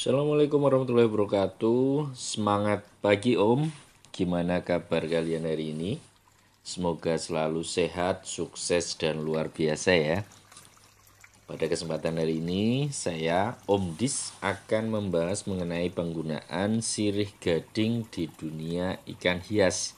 Assalamualaikum warahmatullahi wabarakatuh. Semangat pagi Om. Gimana kabar kalian hari ini? Semoga selalu sehat, sukses dan luar biasa ya. Pada kesempatan hari ini, saya Om Dis akan membahas mengenai penggunaan sirih gading di dunia ikan hias.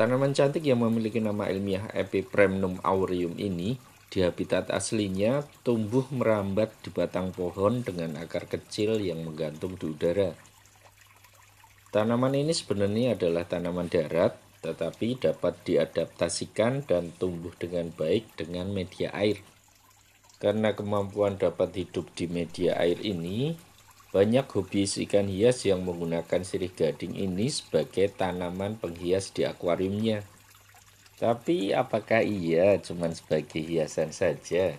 Tanaman cantik yang memiliki nama ilmiah Epipremnum aureum ini di habitat aslinya tumbuh merambat di batang pohon dengan akar kecil yang menggantung di udara. Tanaman ini sebenarnya adalah tanaman darat, tetapi dapat diadaptasikan dan tumbuh dengan baik dengan media air. Karena kemampuan dapat hidup di media air ini, banyak hobi ikan hias yang menggunakan sirih gading ini sebagai tanaman penghias di akuariumnya. Tapi apakah iya cuman sebagai hiasan saja?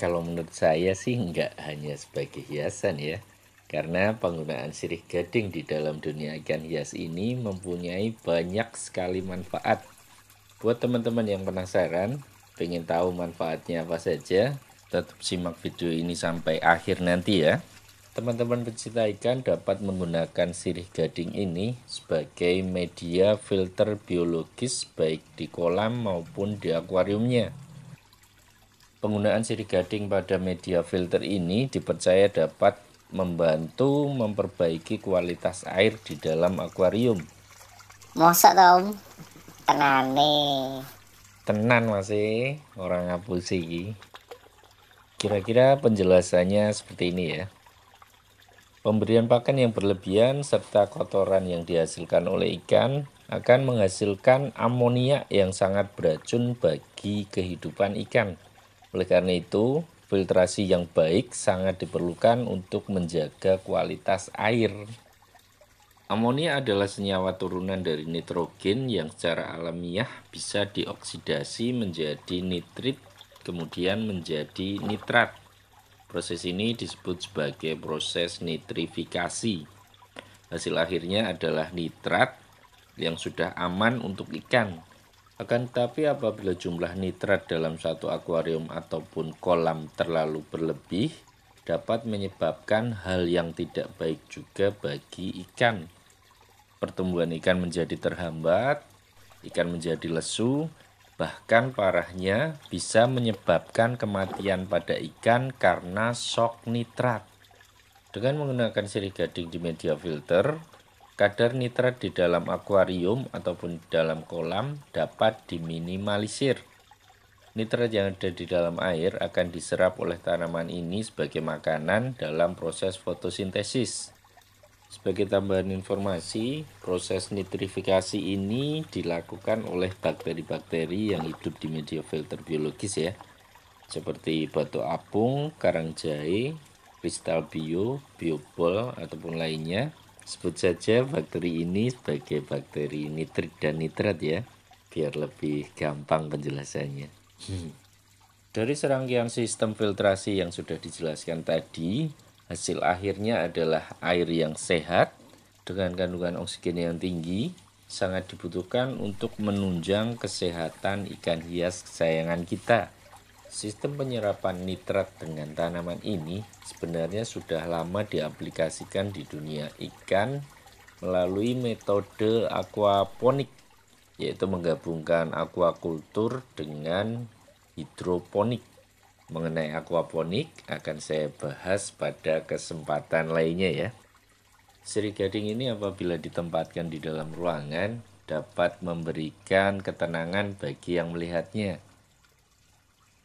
Kalau menurut saya sih nggak hanya sebagai hiasan ya. Karena penggunaan sirih gading di dalam dunia ikan hias ini mempunyai banyak sekali manfaat. Buat teman-teman yang penasaran, pengen tahu manfaatnya apa saja, tetap simak video ini sampai akhir nanti ya. Teman-teman pecinta ikan dapat menggunakan sirih gading ini sebagai media filter biologis baik di kolam maupun di akuariumnya. Penggunaan sirih gading pada media filter ini dipercaya dapat membantu memperbaiki kualitas air di dalam akuarium. Masak tau, nih Tenan masih e. orang ngapusi. Kira-kira penjelasannya seperti ini ya. Pemberian pakan yang berlebihan serta kotoran yang dihasilkan oleh ikan akan menghasilkan amonia yang sangat beracun bagi kehidupan ikan. Oleh karena itu, filtrasi yang baik sangat diperlukan untuk menjaga kualitas air. Amonia adalah senyawa turunan dari nitrogen yang secara alamiah bisa dioksidasi menjadi nitrit, kemudian menjadi nitrat. Proses ini disebut sebagai proses nitrifikasi. Hasil akhirnya adalah nitrat yang sudah aman untuk ikan. Akan tetapi apabila jumlah nitrat dalam satu akuarium ataupun kolam terlalu berlebih dapat menyebabkan hal yang tidak baik juga bagi ikan. Pertumbuhan ikan menjadi terhambat, ikan menjadi lesu, Bahkan parahnya bisa menyebabkan kematian pada ikan karena shock nitrat. Dengan menggunakan gading di media filter, kadar nitrat di dalam akuarium ataupun di dalam kolam dapat diminimalisir. Nitrat yang ada di dalam air akan diserap oleh tanaman ini sebagai makanan dalam proses fotosintesis. Sebagai tambahan informasi, proses nitrifikasi ini dilakukan oleh bakteri-bakteri yang hidup di media filter biologis ya. Seperti batu apung, karang jahe, kristal bio, biobol, ataupun lainnya. Sebut saja bakteri ini sebagai bakteri nitrit dan nitrat ya, biar lebih gampang penjelasannya. Hmm. Dari serangkaian sistem filtrasi yang sudah dijelaskan tadi, Hasil akhirnya adalah air yang sehat dengan kandungan oksigen yang tinggi sangat dibutuhkan untuk menunjang kesehatan ikan hias kesayangan kita. Sistem penyerapan nitrat dengan tanaman ini sebenarnya sudah lama diaplikasikan di dunia ikan melalui metode aquaponik yaitu menggabungkan aquakultur dengan hidroponik mengenai aquaponik akan saya bahas pada kesempatan lainnya ya. gading ini apabila ditempatkan di dalam ruangan dapat memberikan ketenangan bagi yang melihatnya.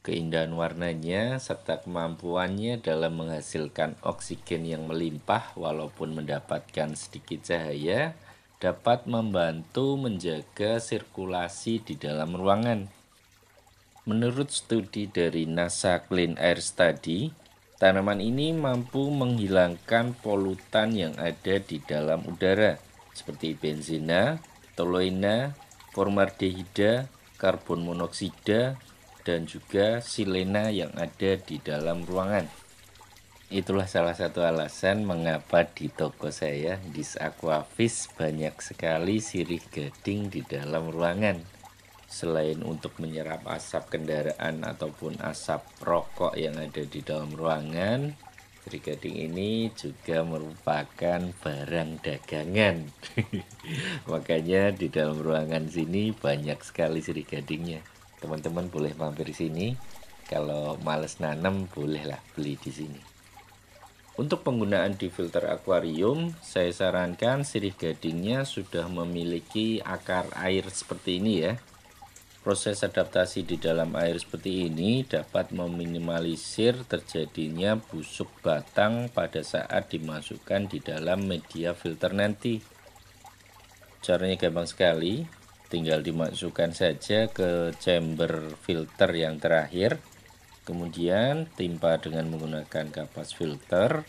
Keindahan warnanya serta kemampuannya dalam menghasilkan oksigen yang melimpah walaupun mendapatkan sedikit cahaya dapat membantu menjaga sirkulasi di dalam ruangan. Menurut studi dari NASA Clean Air Study, tanaman ini mampu menghilangkan polutan yang ada di dalam udara seperti benzena, toluena, formaldehida, karbon monoksida, dan juga silena yang ada di dalam ruangan. Itulah salah satu alasan mengapa di toko saya di Aquafish banyak sekali sirih gading di dalam ruangan selain untuk menyerap asap kendaraan ataupun asap rokok yang ada di dalam ruangan brigading ini juga merupakan barang dagangan makanya di dalam ruangan sini banyak sekali brigadingnya teman-teman boleh mampir sini kalau males nanam bolehlah beli di sini untuk penggunaan di filter akuarium, saya sarankan sirih gadingnya sudah memiliki akar air seperti ini ya Proses adaptasi di dalam air seperti ini dapat meminimalisir terjadinya busuk batang pada saat dimasukkan di dalam media filter nanti. Caranya gampang sekali, tinggal dimasukkan saja ke chamber filter yang terakhir. Kemudian timpa dengan menggunakan kapas filter.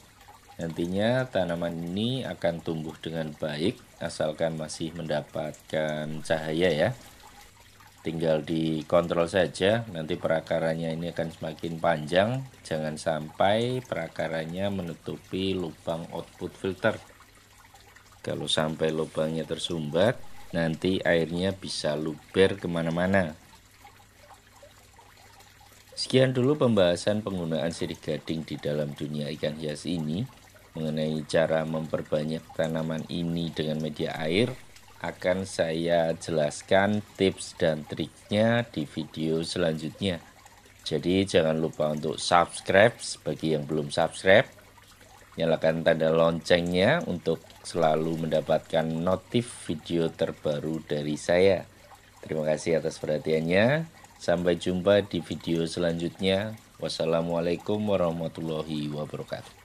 Nantinya tanaman ini akan tumbuh dengan baik asalkan masih mendapatkan cahaya ya tinggal dikontrol saja nanti perakarannya ini akan semakin panjang jangan sampai perakarannya menutupi lubang output filter kalau sampai lubangnya tersumbat nanti airnya bisa luber kemana-mana sekian dulu pembahasan penggunaan sirih gading di dalam dunia ikan hias ini mengenai cara memperbanyak tanaman ini dengan media air akan saya jelaskan tips dan triknya di video selanjutnya. Jadi jangan lupa untuk subscribe bagi yang belum subscribe. Nyalakan tanda loncengnya untuk selalu mendapatkan notif video terbaru dari saya. Terima kasih atas perhatiannya. Sampai jumpa di video selanjutnya. Wassalamualaikum warahmatullahi wabarakatuh.